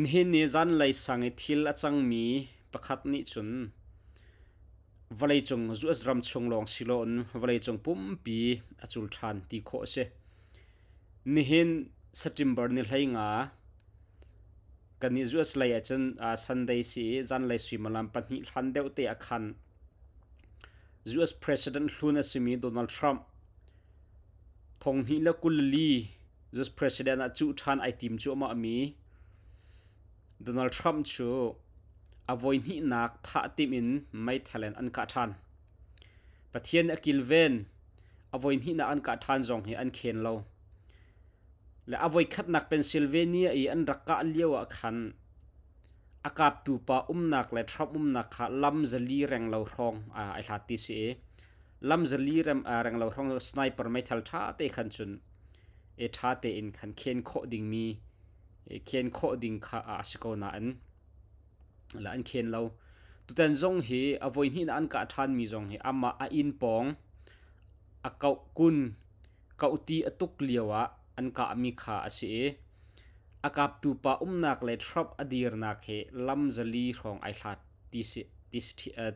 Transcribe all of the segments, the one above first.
mi ni zan lai sang thil achang mi pakhat ni chun valai chung zu azram chung long silon valai chung pum pi achul than ti kho se ni hin september ni lai nga kan ni zu as lai achan a sunday si zan lai sui malam pan hi hlan deu te akhan zu as president hluna simi donald trump thong hi la kul li zu as president a chu than ai tim chu ma mi Donald Trump chu avoi ni nak tha tim in mai thalen an ka than pathian akil ven avoi ni na an ka than zong hi an khen lo le avoi khat nak Pennsylvania i an rakka lewa khan akap tu pa umnak le thrap umnak kha lam zali reng lo rong a ai hati se lam zali ram a reng lo rong sniper mai thal tha te khan chun e tha te in khan khen kho ding mi เขียนโคดิงข้าอาศัยก็น่านันละอันเขียนเราตุตนจงฮีอวัยหินอันกะทันมีจงฮีอามาอินปองอาเกากุนเกาตีตุกเลียวะอันก็มีข้าอาศยอากับตูปาอุ้มนักเลยทรับอดีรนักเฮลำจลีของไอหลัดตีสิตีสิ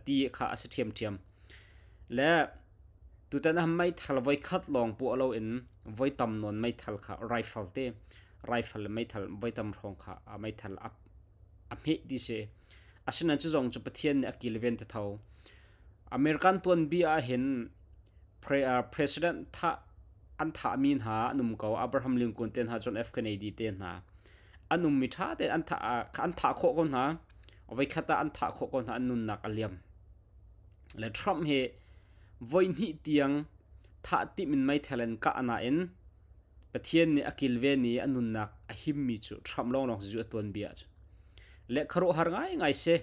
ตีข้าอาศัยเทียมเทียมและตุตนทำไม่ทัลไวคัดลองปูวเราเอ็นไว้ตำนวนไม่ทัลค่าไรฟัลเต้ rifle metal voitam rong kha a metal up a me di se asina chu jong chu pathian ne akil ven te thau american ton bi a hen president tha an tha min ha num ko abraham lincoln ten ha john f kennedy ten ha anum mi tha te an tha an tha kho kon ha ovai khata an tha kho kon ha nun nak aliam le trump he voi ni tiang tha ti min mai thalen ka ana en pathian ni akil ve ni anun nak a him mi chu tham lo nok zu ton bia chu le kharo har ngai ngai se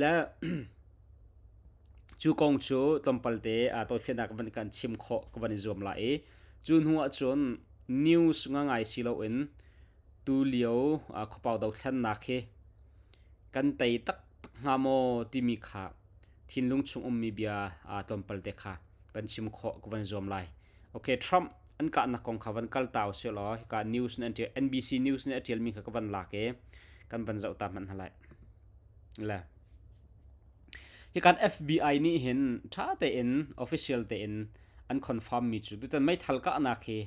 la chu kong chu tompal te a to fianak ban kan chim kho ko ban zum la e chun huwa chon news nga ngai silo in tu liao a khopau dau thlan na khe kan tai tak nga mo ti mi kha thin lung chung um mi bia a tompal te kha ban chim kho ko ban zum lai okay trump an ka na kong khawan kal taw se lo ka news na ti NBC news na ti mi ka van la ke kan van zau ta man halai la hi kan FBI ni hin tha te in official te in an confirm mi chu tutan mai thal ka na khe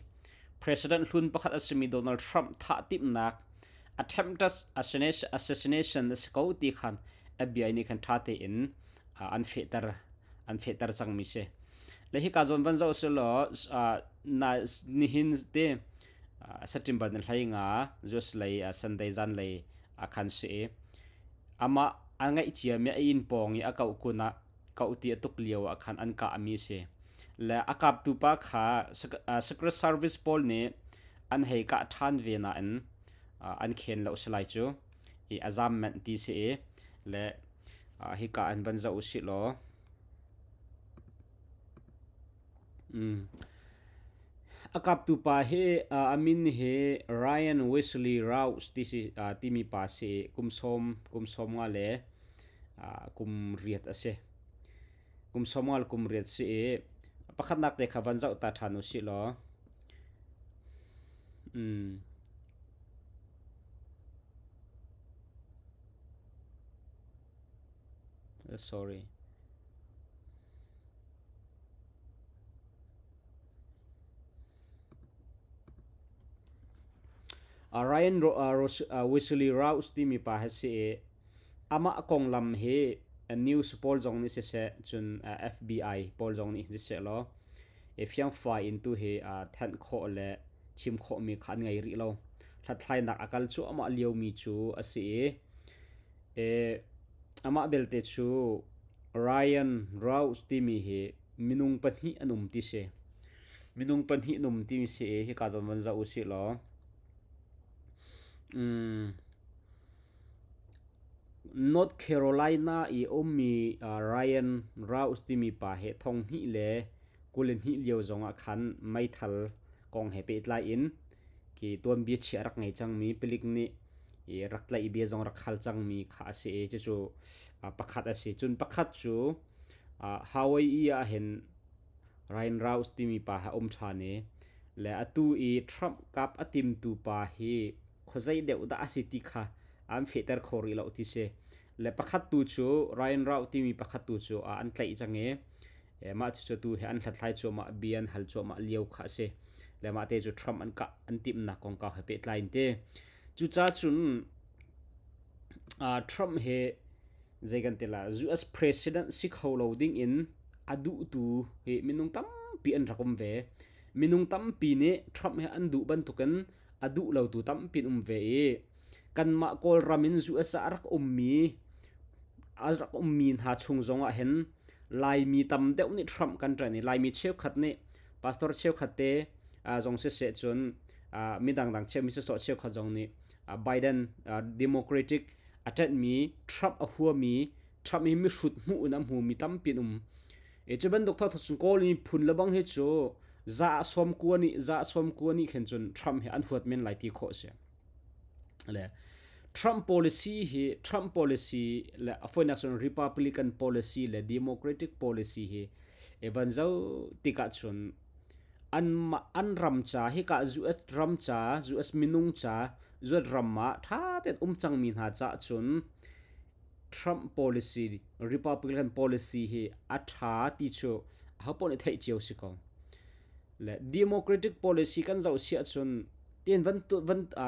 president hlun pakhat asimi donald trump tha tip nak attempted assassination the security khan FBI ni kan tha te in ah, an fetar an fetar chang mi se lehi ka zon van zau se lo ah, na ni hin te september na hlai nga just lay sunday zan lay akhan se ama anga ichia me in pong i akau kuna kauti atuk liaw akhan an ka ami se la akap tu pa kha secret service pol ne an hei ka than ve na an an khen lo slai chu i azam man ti se e. le hi ka an ban za u si lo 嗯。Mm akap tu pa he uh, amin he Ryan Wesley Rouse ti si uh, ti mi pa se kum som kum som nga le uh, kum riat ase kum somal kum riat si e pakhat nak te khawan zau ta thanu si lo um sorry À, Ryan à, à, Wesley Rouse ti mi pa ha se ama kong lam he news Paul Jong ni se se chun FBI Paul Jong ni se lo e fyang fa into he than kho le chim kho mi khan ngai ri lo thla thlai nak akal chu ama liu mi chu si. e ama belte chu Ryan Rouse ti mi he minung panhi anum ti se minung panhi num ti se he ka don wan za u si lo นอตแคโรไลนาอีโอมีไรอันราอุสติมีปาเฮทองฮิเลกุลินฮิเลียวจงอคันไม่ทัลกองเฮปิตไลอินกีตัวบีชรักไงจังมีปลิกนี่เอรักไลเบียจงรักฮัลจังมีขาเสจจูปักขัดเสียจุนปักขัดจูฮาวายอีอาเห็นไรอันราอุสติมีปาเฮอมชานีและอตูอีทรัมป์กับอติมตูปาเฮ khozai deuh da asiti kha am feter khori lo ti se le pakhat tu chu Ryan rau ti mi pakhat tu chu a an tlai change e ma chu chu tu he an thlai chu ma bian hal chu ma liau kha se le ma te chu thram an ka an tim na kong ka he pet line te chu cha chun a thram he zegan tela us president sik ho loading in adu tu he minung tam pi an rakom ve minung tam pi ne thram he an du ban tukan adu lo tu tam pin um ve kan ma kol ramin zu asa rak um mi azrak um mi ha chung zonga hen lai mi tam deuh ni thram kan tra ni lai mi cheu khat ni pastor cheu khat te a zong se se chun a mi dang dang cheu mi se so cheu khat zong ni a biden a democratic atat mi trap a hua mi trap mi mi shut mu nam am hu mi tam pin um e che ban dok tha thun ko ni phun labang he chu dạ, za som dạ, za som kuani khiến chun trump he an huat men lại ti kho se le trump policy hi trump policy le afoinak chun republican policy le democratic policy hi evanzo tika chun an ma an ram cha hi ka zu as ram cha US as minung cha zu ram ma tha te um chang min ha cha chun Trump policy Republican policy hi a tha ti cho, ha pon thei chiu si kong และ democratic policy กันเจาเชื่อชนเตียนวันตุวันอ่า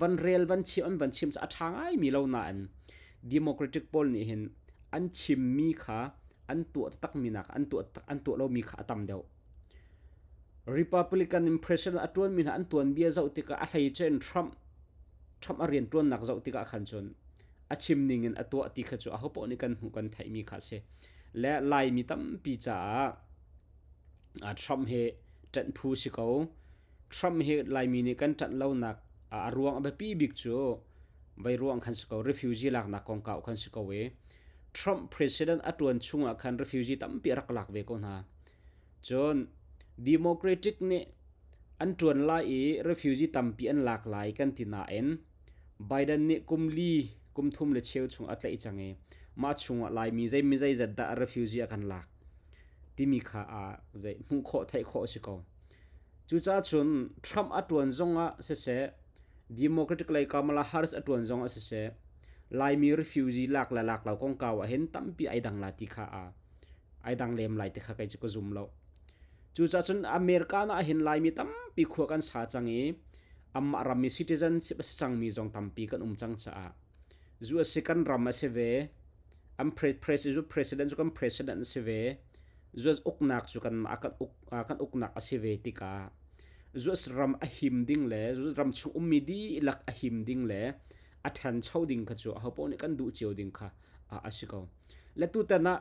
วันเรียลวันชิมวันชิมจะทางไอมีเราหนาน democratic p o l นี่เห็นอันชิมมีค่ะอันตัวตักมีนักอันตัวอันตัวเรามีค่ะตามเดียว republican impression อันตัวมีนะอันตัวเบียเราติกะอะไรเช่นทรัมป์ทรัมป์เรียนตัวนักเราติกะขันชนอาชิมนิ่นอันตัวติกะจู่อาฮอบอนี่กันหูกันไทยมีค่ะเชและลายมีตั้มปีจ้าอ่าทรัมป์เฮ trận phu si ko tram he lai mi ni kan trận lâu nak a ruộng abe pi big chu vai ruang khan si ko refugee lak nak con kau khan si ko we Trump president tuần atuan chunga khan refugee tam pi rắc lak về con hà, cho democratic này an tuần lại e refugee tam ăn lạc lại lai kan tina en Biden này ne kumli kumthum le cheu chung atlai change ma mà lai lại zai mi zai zat da refugee kan lạc ti mi kha a ve mu kho thai kho si ko chu cha chun trump atun zonga se se democratic lai kamala harris atun zonga se se lai mi refugee lak la lak la kong ka wa hen tam pi ai dang la ti kha a ai dang lem lai ti kha kai chu ko zum lo chu cha chun america na hin lai mi tam pi khu kan sa changi e, am ram mi citizenship sang mi zong tam pi kan um chang cha a zu a second ram se ve am president zu president zu kan president se ve zuas uknak chu kan akan uk ah, kan uknak aseve tika zuas ram a him ding le zuas ram chu ummi di lak a ding le a than chho ding kha chu ha pawni kan du chiu ding kha a asiko le tu ta na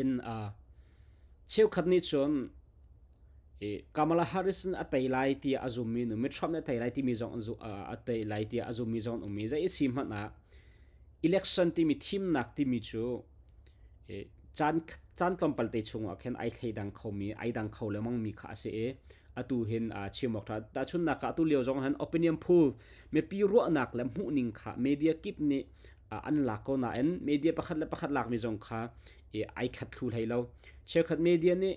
in a cheu khatni chon e kamala harris a tai lai ti azum mi nu mi tham na tai lai ti mi zong zu a tai lai ti azum mi zong umi um za i sim na election ti mi thim nak ti mi chu e chan chan tlom palte chunga khen ai thei dang kho mi ai dang kho le mang mi kha se e atu hin a chimok tha ta chun na ka tu leo jong han opinion pool me pi ro nak le mu ning kha media kip ni an la ko na en media pakhat le pakhat lak mi jong kha e ai khat thu thei lo che khat media ni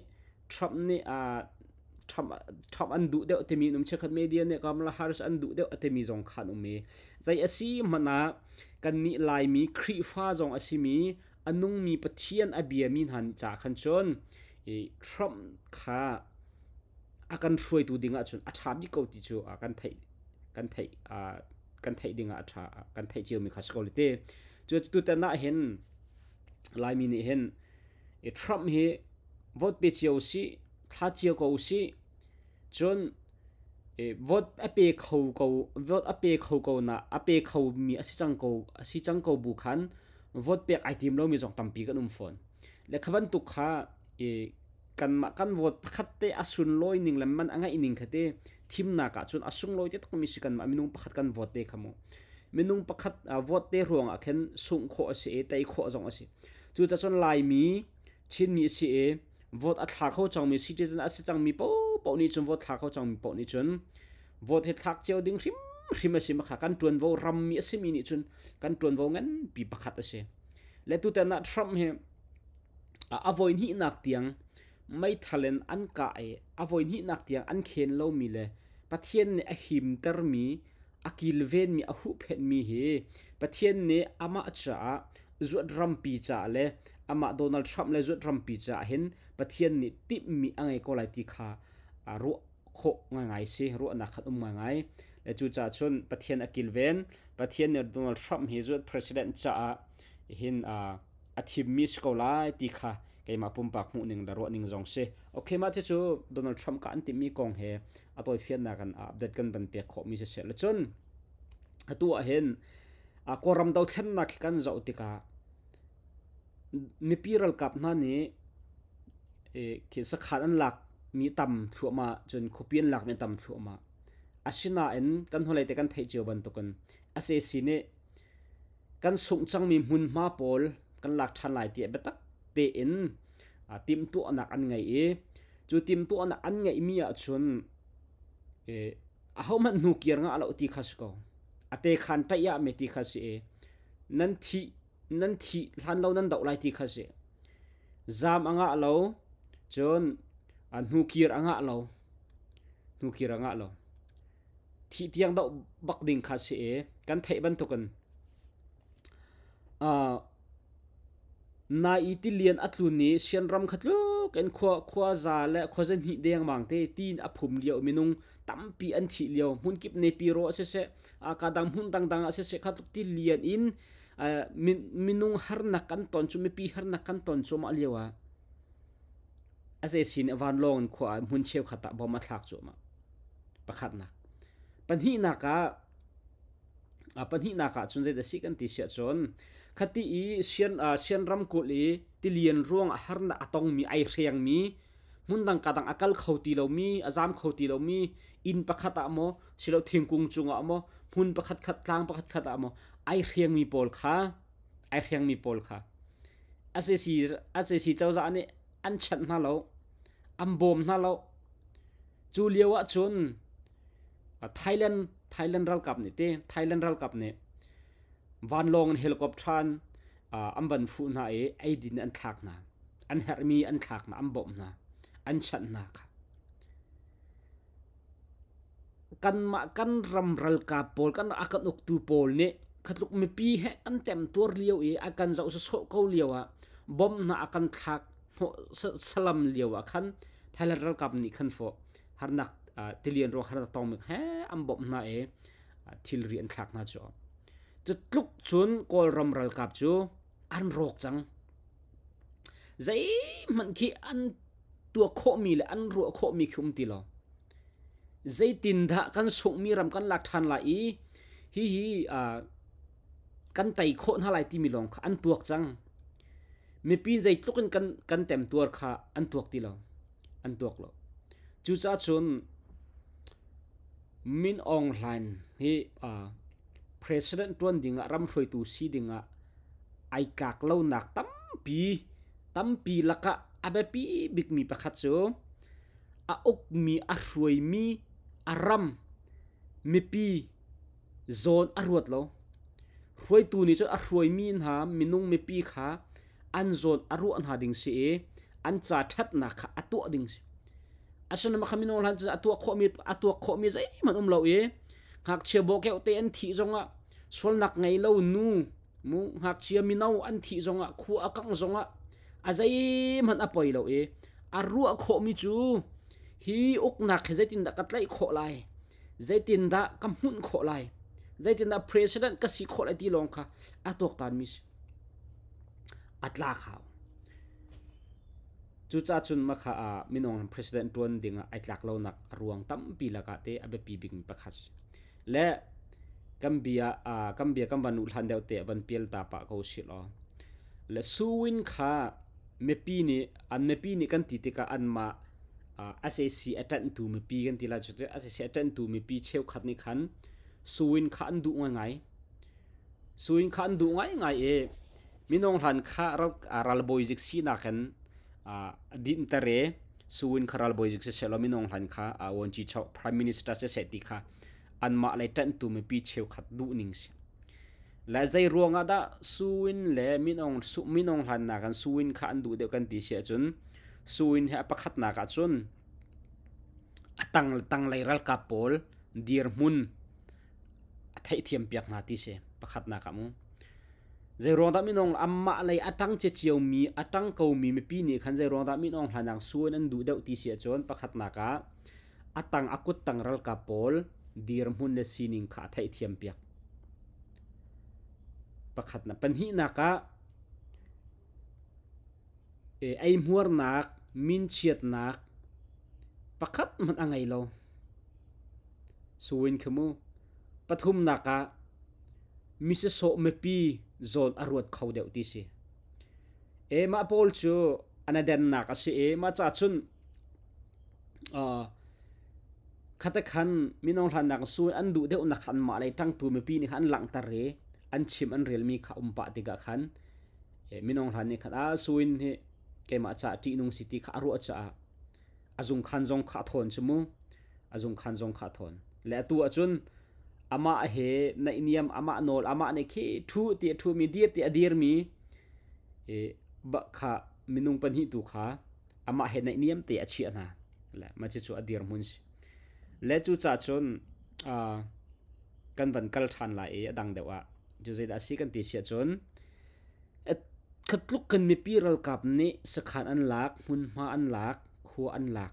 trap ni a trap trap an du deu te mi num che khat media ni kamala harris an du deu te mi jong khan um me zai asi mana kan ni lai mi khri fa jong asi mi อนุมีปะเทียนอเบียมีหันจากขันชนทรัมป์ค่ะอาการช่วยตัวดิ่งอาชนอาชาบิโกติจูอาการไทยกันไทยอากันไทยดิ่งอาชากันไทยเจียวมีคาสโกลิตเต้จู่ตัวแต่น่าเห็นลายมินเห็นทไอ้ครับเฮวอดเปียวสิท่าเจียวกูสิจนวอดอเปียเขากูวอดอเปียเขากูน่ะอเปียเขามีอาชีจังกูอาชิจังกูบุคันวอดเปียกไอทีมเรามีสองตัมปีกันอุ้มฟอนและขบันตุกขาการมากันวอดพัดเตะอสุนลอยนิ่งแล้วมันอ่างอินิงคดีทีมนักกาจุนอสุนลอยจะต้องมีสิกันมาไม่นุ่งพัดกันวอดเตะขโมไม่นุ่งพัดวอดเตะรวงอ่ะเข็นสุ่งข้อเสียแต่ีข้อจงเสียจู่จะจนลายมีชิ้นมีเสียวอดอัฐาเขาจังมีสิจเจนอัศจังมีปู่ปู่นี่จนวอดอักาเขาจังมีปู่นี่จนวอดเหตุทักเจ้าดึงริม rima sima kha kan tuan vo ram mi asimi ni chun kan tuan vo ngan pi pakhat ase le tu ta na thram he a avoin hi nak tiang mai thalen an ka e avoin hi nak tiang an khen lo mi le pathian ne a him tar mi akil ven mi a hu phen mi he pathian ne ama cha zuat ram pi cha le ama donald trump le zuat ram pi cha hin pathian ni tip mi angai ko lai ti kha a ru kho ngai ngai se ru na khat um ngai e chu cha chun pathian akil ven pathian ne donald trump hi chu president cha a hin a athim mi skolai ti kha cái mà pum bạc mu ning laro ning zong se ok mà thế donald trump cả anh tìm mi kong he à tôi phiền là gần update gần bên bia khóc mi sẽ sẽ là chun à tu hen à qua ram đầu thân là cái dậu thì cả mi piral cặp na nè cái eh, sắc hạt ăn lạc mi tầm thua mà chun khu piên lạc mi tầm thua mà asina en kan hole te kan thei chiu ban to kan ase sine kan sung chang mi mun ma pol kan lak than lai ti betak te in a tim tu anak an ngai e chu tim tu anak an ngai mi a chun e a ho man nu kier nga alo ti khas ko ate khan ta ya me ti khas e nan thi nan thi hlan lo nan dau lai ti khas e zam anga alo chun a nu kier anga alo nu kier anga alo ที่เที่ยงดอกบักดิงคาเสกันเทบันทุกันอ่านายอิตาเลียนอัตลุนี้เชียนรำคัดลูกันขวาขวาซาและขวาเสนหิเดียงบางเตตีนอภุมเลียวมินุงตั้มปีอันที่เลียวมุนกิบในปีโรเสเสอากาดังมุนดังดังเสเสขัดที่เลียนอินอ่ามิมินุงฮาร์นักกันตอนชุมปีฮาร์นักกันตอนชุมาเลียวะอาเซียนวันลองขวามุนเชียวขัดบอมมาทักจุมาประคัดนักปัญหาหนักออ่ะปัญหาหนักอชนเจเดสิกันติเสียชนคติีเชียนอ่าเชียนรำกุลีติเลียนร่วงอาหารน่ะต้องมีไอเรียงมีมุนดังกาดังอากาศเขาตีเรามีอาจามเขาตีเรามี อินประคตะโมสิเราทิ้งกุงจุงอะโมมุนประคัตขัดกลางประคัตขัดอะโมไอเรียงมีปอลค่ะไอเรียงมีปอลค่ะอาเซซีอาเซซีเจ้าจะอันนี่อันชันน่าเราอันบอมน่าเราจูเลียวะชน Ờ, Thailand Thailand World Cup ni te Thailand World Cup ne van long helicopter an am ờ, van fu na e ai din an thak na an hermi an thak na am bom na an chan na kha kan ma kan ram ral ka pol kan akat nok tu pol ne khatluk mi pi he an tem tor liu e akan zau so so ko liwa bom na akan thak salam liwa khan Thailand World Cup ni khan fo harnak tilian ro khara tong mek he ambop na e thil rian thak na cho chutluk chun kol ram ral kap chu an rok chang zai man khi an tua kho mi le an ro kho mi khum ti lo zai tin dha kan suk mi ram kan lak than la i hi hi a kan tai kho na lai ti mi long an tuak chang mi pin zai tlukin kan kan tem tuar kha an tuak ti lo an tuak lo chu cha chun min online hi a president tuan dinga ram throi tu si dinga ai kak lo nak tam pi tam pi laka abe pi big mi pakhat so a ok mi a hroi mi aram mi pi zon arwat lo hroi tu ni cho a hroi mi in ha minung mi pi kha an zon aru an ha ding si e an cha that na kha atu ding si asan ma khamin ol han atua kho mi atua kho mi zai man um lo ye hak che bo ke te an thi zonga sol nak ngai lo nu mu hak chia mi nau an thi zonga khu akang zonga azai man apoi lo e aru kho mi chu hi ok nak he zaitin da katlai kho lai zaitin da kamhun kho lai zaitin da president ka si kho lai ti long kha atok tan mis atla khaw จูจ้าชุนมาข้าไม่นองประธานาธิดีตัวนึงอ่ะไอ้หลักเล่านักรวงตั้มปีละกัดเตะไปปีบิงประคัตและกัมเบียอ่ากัมเบียกัมบันุลฮันเดลเตะบันเปียลตาปะเขาสิลอและสูวินข้าเมื่อปีนี้อันเมื่อปีนี้กันติดกับอันมาอ่าเอสเอซีเอตันตูเมื่อปีกันติดล่าจุดเอสเอซีเอตันตูเมื่อปีเช่ลขัดนี่ขันสูวินข้าอันดูง่ายสูวินข้าอันดูง่ายง่ายเอ๋มีนองฮันข้ารักอาราลโบยจิกซีนักกัน din tare suin kharal boyzik se selomino hlan kha a won chi chaw prime minister se se ti kha an ma lai tan tu me pi cheu khat du ning se la zai ruanga da suin le minong su minong hlan na kan suin kha an du de kan ti se chun suin he pakhat na ka chun atang tang lai ral ka pol dir mun thai thiam piak na ti se pakhat na ka mu เจรองดามินองอามาเลยอตังเจียวมีอาตังเกามีเมปีนี้คันเจรองดามินองหนังส่วนนันดูเดาตีเสียจนประคตนาคาอาตังอากุตังรัลกาปอลดีร์มุนเนซินิงขาไทยเทียมเปียกประคตนาปันหินาคาเอไอมัวร์นักมินเชียตนักประคตมันอะไรโลส่วนขโมปทุมนาคามิเสโซเมปี zol a ruat kho deuh ti si ema paul chu anaden nak a si ema cha chun khata khan minong hlan nak su an du deuh na khan ma lai tang tu mi pi ni khan lang ta re an chim an rel mi kha um pa ti ga khan e minong hlan ni khan a suin he ke ma cha ti nung city kha ru cha azung khan jong kha thon chu mu azung khan jong kha thon le tu a chun ama he na iniam ama nol ama ne khi thu ti thu mi dir ti adir mi e ba kha minung pan hi tu kha ama he na iniam te achi na la ma chi chu adir mun si le chu cha chon a kan van kal than la e adang dewa ju zai da si kan ti sia chon khatluk kan mi piral kap ni sakhan an lak mun ma an lak khu an lak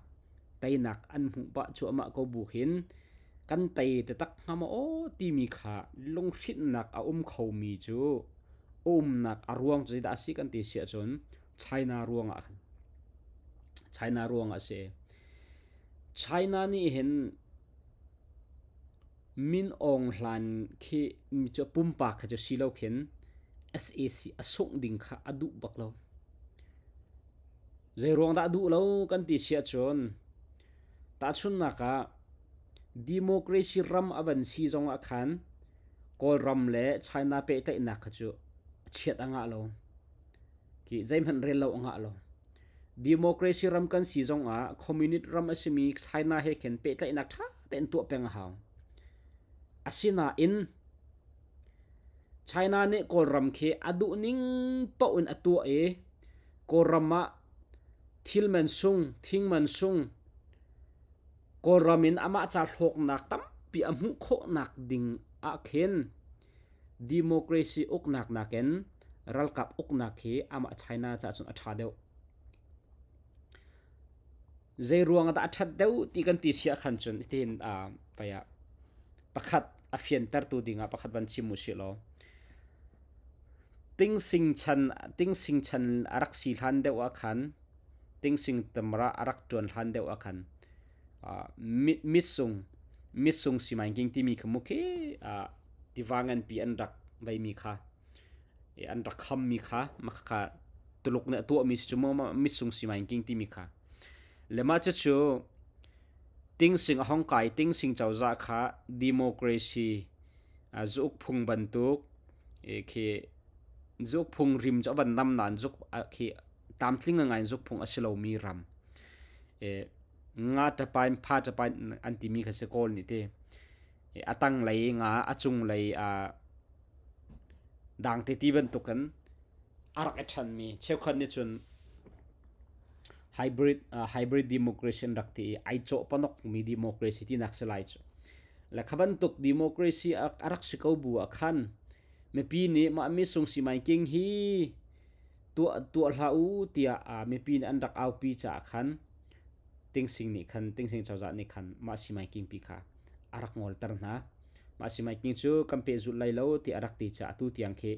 tainak an mu ba chu ama ko bu hin กันไตแต่ตักหามาโอ้ตีมีขาลงชิดหนักอาอุ้มเขามีจูอุ้มหนักอรวงจะได้สิกันตีเสียจนายนารวงอ่ะายนารวงอ่ะเสียไชนานี่เห็นมินองหลันคีมีจะปุ่มปากเขาจะสีเลาเข็น SAC อส่งดิ่งขาอดุบักเราใจรวงตาดุเรากันตีเสียจนตาชุนนักอ่ะ democracy ram avan si zong a khan kol ram le china pe te na kha chu chiat anga lo ki zaim han rel lo anga lo democracy ram kan si zong a communist ram asimi china he ken pe te na tha ten tu peng ha asina in china ne kol ram khe adu ning pa un atua e ko rama thil man sung thing man sung kol ramin ama cha hlok nak tam pi amu kho nak ding a khen democracy ok nak naken ral kap ok nak he ama china cha chun atha deu zai ruang da athat deu ti kan ti sia khan chun tin a paya pakhat a fian tar tu dinga pakhat ban chi mu si lo ting sing chan ting sing chan arak si hlan deu a khan ting sing tamra arak ton hlan deu a khan mit ah, missung missung simai king ti mi khamu ke ah, tiwangan pi an rak vai mi kha e an rak kham mi kha makha tuluk na tu mi chumo ma si simai king ti mi kha lema cha chu ting sing Hong kai ting sing chau za kha democracy a ah, zuk phung ban tu e khi zuk phung rim cho ban nam nan zuk khi tam tling ngai zuk phung asilo mi ram e nga ta pain pha ta pain an ti mi kha se kol ni te e, atang lai nga achung lai a dang te ti ban to kan arak athan e mi cheu khan ni chun hybrid uh, hybrid democracy rakti ai cho panok mi democracy ti nakselai chu la khaban tuk democracy arak sikau bu akhan me pi ni ma mi sung si mai king hi tu tu hlau tia a me pi an rak au pi cha khan ting sing ni khan ting sing chawza ni khan ma si mai king pi kha arak ngol tar na ma si mai king chu kampe zul lai lo ti arak ti cha tu tiang khe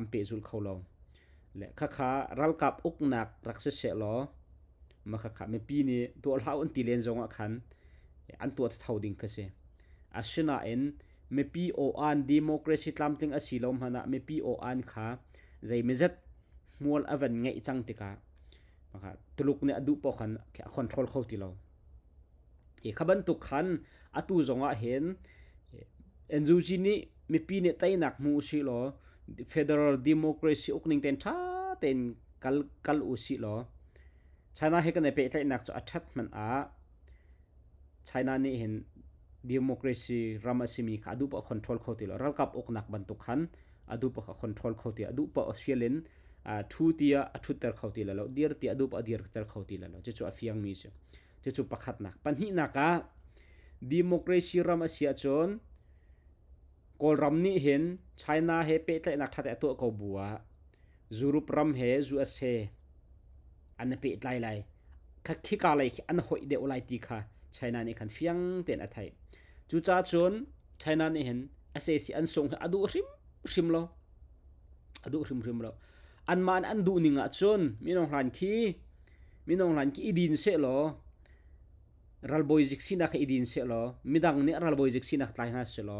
ampe zul kho lo le kha kha ral kap uk nak rak se se lo ma kha kha me pi ni to lau an ti len zonga khan an tu thau ding kha se asina en me pi o an democracy tlam ting asilom hana me pi o an kha zai mezet mual avan ngai chang tika นะครับตลุกเนี่ยดูปอกันแค่คอนโทรลเขาทีเราเอขบันตุกขันอัตุจงอเห็นเอ็นจูจินี่มีปีเนี่ยไต่หนักมูสิโลเฟเดอรัลดิโมคราซีอุกนิงเต็นท่าเต็นกัลกัลอุสิโลชาน่าเฮกันในี่ยไปไต่หนักจะอัตัดมันอ่ะชาน่านี่เห็นดิโมคราซีรามาซิมีค่ะดูปอกคอนโทรลเขาทีเราเรากับอุกหนักบันตุกขันอดูปะคอนโทรลเขาทีอดูปะออสเตรเลีย thu tia a thu tar khauti la lo dir tia dup a dir tar khauti la lo che chu a fiang mi chu che chu pakhat nak pan hi naka democracy ram asia chon kol ram ni hen china he pe tle nak thate to ko bua zurup ram he zu ase an pe tlai lai kha khi ka lai an hoi de olai ti kha china ni khan fiang ten athai chu cha chon china ni hen ase si an song adu rim rim lo adu rim rim lo an man an du ni nga ah chon minong hlan khi minong hlan khi idin se lo ral boy jik sina kha idin se lo midang ne ral boy jik sina tlai na se lo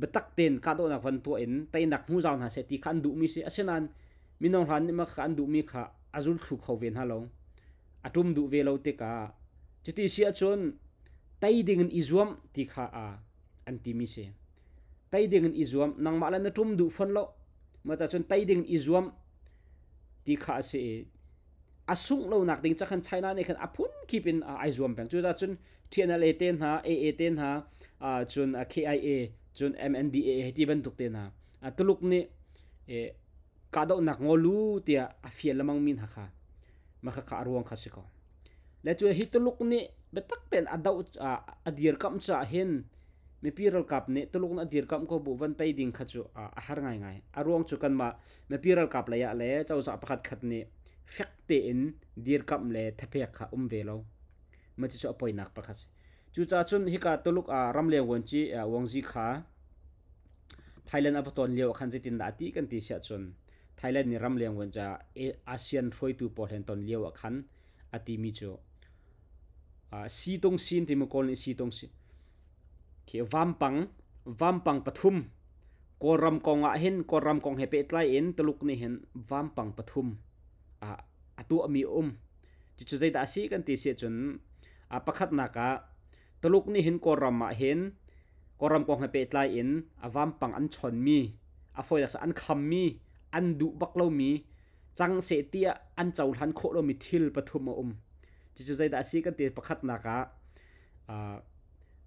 betak ten ka do na van to en tai nak mu jawn ha se ti khan du mi se asenan minong hlan ma khan du mi kha azul khu kho ven halo atum du ve lo te ka chuti sia chon tai ding an izuam ti kha a anti mi se tai ding an izuam nang ma la na tum du fon lo มาจากชนไต้ดิงอิจวมที่ข้าเสียอาสุงเราหนักดิ่งจากคันไชน่าในีคันอพุนคีเป็นไอจวมแปลงจุดจากชนเทียนเอเตนฮะเอเอเตนฮะจนเคไอเอจนเอ็มเอ็นดีเอที่บรรทุกเตนฮะอาตุลุกนี่เอคาดเอาหนักงอลูเตียอาฟิยละมังมินฮะค่ะมาค่ะข้ารวงข้าสิกอและจุดฮิตุลุกนี่เบตักเป็นอดาวอดีรกคำจะเห็น material kap ne tulung na dir kam ko bu van tai ding khachu a har ngai ngai arong chu kan ma material kap la ya le chau sa pakhat khat ne fakte in dir kam le thape kha um ve lo ma chi chu apoi nak pakhat chu cha chun hi ka tuluk a ram le won chi wang ji kha thailand avaton leo khan je tin da ti kan ti sha chun thailand ni ram leng won cha asian roi tu po hen ton leo khan ati mi chu si tong sin ti mo kol ni si tong sin khi vam pang vam pang pathum ko ram kong a hin ko ram kong he pe tlai en tuluk ni hen vam pang pathum a atu ami um chu chu zai da si kan ti se chun a pakhat na ka tuluk ni hin ko ram ma hen ko ram kong he pe tlai en a vam pang an chon mi a foi dak sa an kham mi an du bak lo mi chang se tia an chau han kho lo mi thil pathum um chu chu zai da si kan ti pakhat na ka a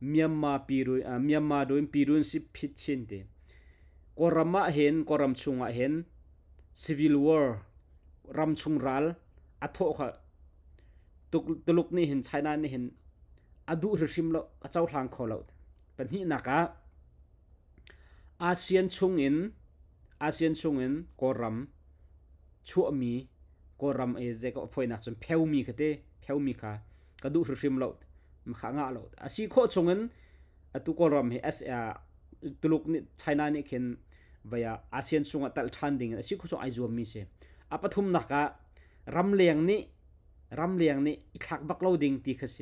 Myanmar piru uh, Myanmar doin pirun si phit chin te ko rama hen ko ram chunga hen civil war ram chung ral atho kha tuk tuluk ni hin china ni hin adu rishim lo achau hlang kho lo pan hi naka asian chung in asian chung in ko ram chu mi ko ram e je ko foina chum pheu mi khate pheu mi kha kadu rishim lo มขังอ่ะเรอาชีพคชงนอตุกรมเฮเอสเอตุลุกนี่ชนานี่เข็นวยอาเซียนสุงตัลชันดิงอาชีคชงไอจวมีเสอาปทุมนักะรำเลียงนี่รำเลียงนี่อีกหักบักเล่ดิงตีเขึ้นส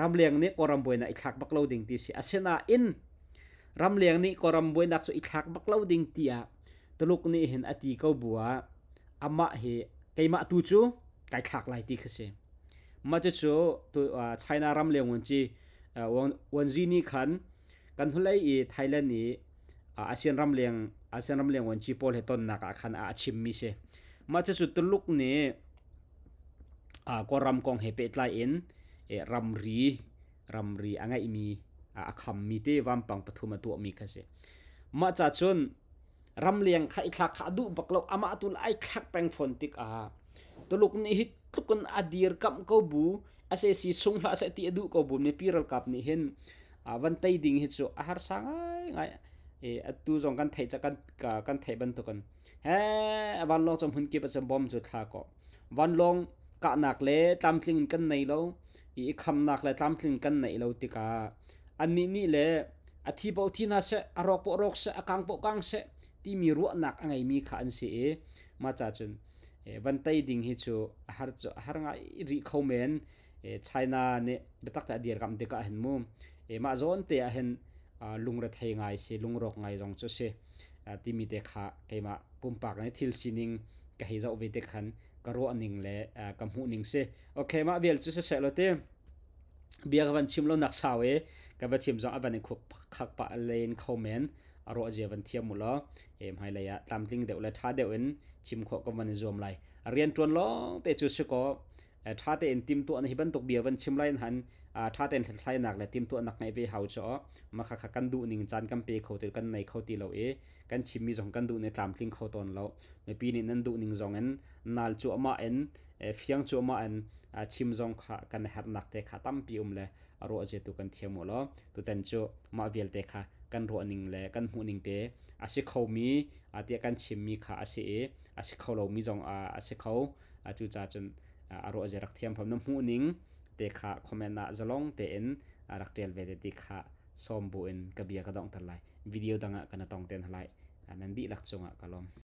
รำเลียงนี่กอรมบวยนะอีกหักบักเล่ดิงตีเสอาเซนาอินรำเลียงนี่กอรมบวยนักสุอีกหักบักเล่ดิงตีอ่ะตุลุกนี่เห็นอตีเกาบัวอามะเฮไกมาตูจูไกขักไลตีเขึ้นสมาจะชัวตัวไชน่ารัมเลียงวันจีวันวันจีนี่ขันกันทุเลอีไทยแลนด์นี้อาเซียนรัมเลียงอาเซียนรัมเลียงวันจีโปเลตันนักขันอาชิมมิเชมาจะจุดตลุกนี้ก็รำกองเฮเปตไลเอ็นเอรำรีรำรีอะงไงมีอาคำมีเตวันปังปฐุมตัวมีคะเสมาจากชนรำเลียงใครลักขาดูบักเราอามาตุลไอลักแปงฟอนติกอาตลุกนี้ tukun adir kam ko bu ase si sung la ase ti adu ko bu ne piral kap ni hin awan tai ding hi chu ahar sangai ngai e atu jong kan thei chakan ka kan thei ban tukun he awan long chom hun ki pa chom bom chu tha ko wan long ka nak le tam thling kan nei lo i kham nak le tam thling kan nei lo ti ka ani ni le athi bo thi na se arok po rok se akang po kang se ti mi ruwa nak angai mi kha an se ma cha chun Eh, van tay ding hi chu har chu har nga ri kho men eh, china ne betak ta dir kam deka hin mu e ma zon te a hen lungra thei ngai se lungrok ngai jong chu se timi te kha keima pumpak ne thil sining ka hi zo ve te khan karo aning le ka mu ning se okay ma bel chu se se lo te biak van chimlo nak sawe ka ba chim jong aban e khuk khak pa len kho men อารมณ์เจวันเทียมมุลเอ็มไฮเลยะตามจริงเดี๋ยวเลยท่าเดี๋ยวเอ็นชิมขอกมันจอมไลเรียนจวนล้องแต่จุดสกอท่าเตินติมตัวอนฮิบันตกเบียวันชิมไลน์หันท่าเตินทลายหนักเลยติมตัวหนักในไปเฮาจ่อมาคักกันดูหนึ่งจานกันเปเขาติกันในเขาตีเราเอกันชิมมีสองกันดูในตามจริงเขาตอนเราในปีนี้นั้นดูหนึ่งสองเอ็นนาลจ่อมาเอ็นเฟียงจ่อมาเอ็นชิมสองขากันหัดหนักแต่ขาตั้มปีอุ้มเลยอารมณ์เจตุกันเทียมหมดแล้วตัวเต็นจ่อมาเวลแตขากันรัวนิงแลกันหูนิงเตอาศิเขามีอาเตียกันชิมมีขาอาศิเออาศิเขาเรามีจงอาอาศิเขาอาจูจัาจนอารมณ์จะรักเทียมพรอมน้ำหูนิงเตขาคอมเมนต์นะจะลองเตเอ็นรักเตลเวเที่ขาสมบูรณ์นกับเบียกระดองทังไลวิดีโอดังอ่ะกันต้องเตนทันไลอันนั้นดีลักจงอ่ะกะลอม